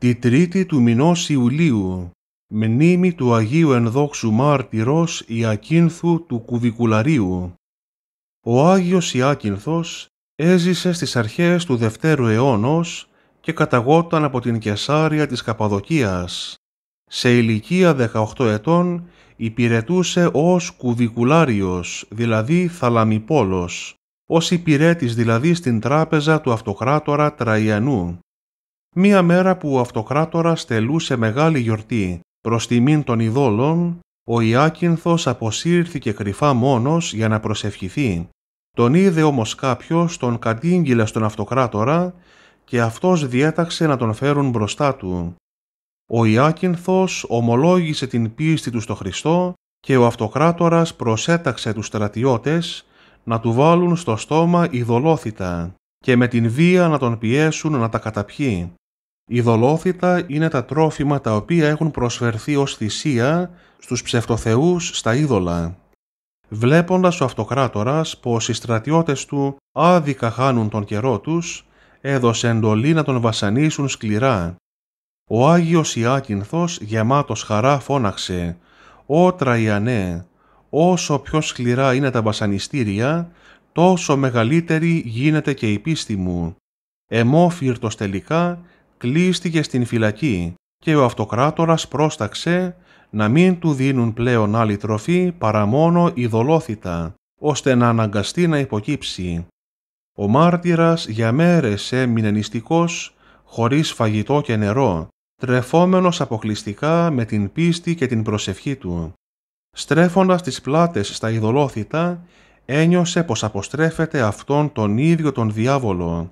τη τρίτη του μηνός Ιουλίου, μνήμη του Αγίου Ενδόξου Μάρτυρος Ιακίνθου του Κουβικουλαρίου. Ο Άγιος Ιάκυνθος έζησε στις αρχές του Δευτέρου αιώνος και καταγόταν από την Κεσάρια της Καπαδοκίας. Σε ηλικία 18 ετών υπηρετούσε ως κουβικουλάριος, δηλαδή θαλαμιπόλος, ως υπηρέτης δηλαδή στην τράπεζα του αυτοκράτορα Τραϊανού μία μέρα που ο αυτοκράτορας τελούσε μεγάλη γιορτή προς τιμήν των ειδόλων, ο Ιάκυνθος αποσύρθηκε κρυφά μόνος για να προσευχηθεί. Τον είδε όμως κάποιος τον κατήγγειλε στον αυτοκράτορα και αυτός διέταξε να τον φέρουν μπροστά του. Ο Ιάκυνθος ομολόγησε την πίστη του στο Χριστό και ο αυτοκράτορας προσέταξε τους στρατιώτες να του βάλουν στο στόμα ειδωλόθητα και με την βία να τον πιέσουν να τα καταπιεί. Η δολόφυτα είναι τα τρόφιμα τα οποία έχουν προσφερθεί ως θυσία στους ψευτοθεούς στα είδωλα. Βλέποντας ο αυτοκράτορας πως οι στρατιώτες του άδικα χάνουν τον καιρό τους, έδωσε εντολή να τον βασανίσουν σκληρά. Ο Άγιος Ιάκυνθος γεμάτος χαρά φώναξε «Ω Τραϊανέ, όσο πιο σκληρά είναι τα βασανιστήρια, τόσο μεγαλύτερη γίνεται και η πίστη μου. Εμόφυρτος τελικά κλείστηκε στην φυλακή και ο αυτοκράτορας πρόσταξε να μην του δίνουν πλέον άλλη τροφή παρά μόνο ειδωλόθητα, ώστε να αναγκαστεί να υποκύψει. Ο μάρτυρας για μέρες έμεινε νηστικός, χωρίς φαγητό και νερό, τρεφόμενος αποκλειστικά με την πίστη και την προσευχή του. Στρέφοντας τις πλάτες στα ειδωλόθητα, ένιωσε πως αποστρέφεται αυτόν τον ίδιο τον διάβολο.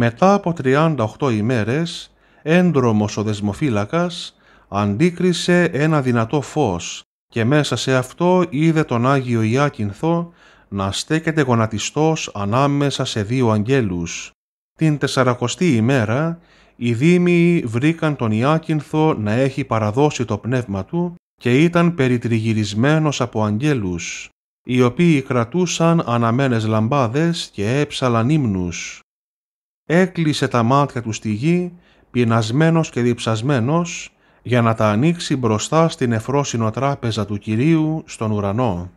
Μετά από 38 ημέρες, έντρομος ο δεσμοφύλακας αντίκρισε ένα δυνατό φως και μέσα σε αυτό είδε τον Άγιο Ιάκυνθο να στέκεται γονατιστός ανάμεσα σε δύο αγγέλους. Την τεσσαρακοστή ημέρα οι δήμοι βρήκαν τον Ιάκυνθο να έχει παραδώσει το πνεύμα του και ήταν περιτριγυρισμένος από αγγέλους, οι οποίοι κρατούσαν αναμένες λαμπάδες και έψαλαν ύμνους έκλεισε τα μάτια του στη γη, πεινασμένος και διψασμένος, για να τα ανοίξει μπροστά στην εφρόσινο τράπεζα του Κυρίου στον ουρανό.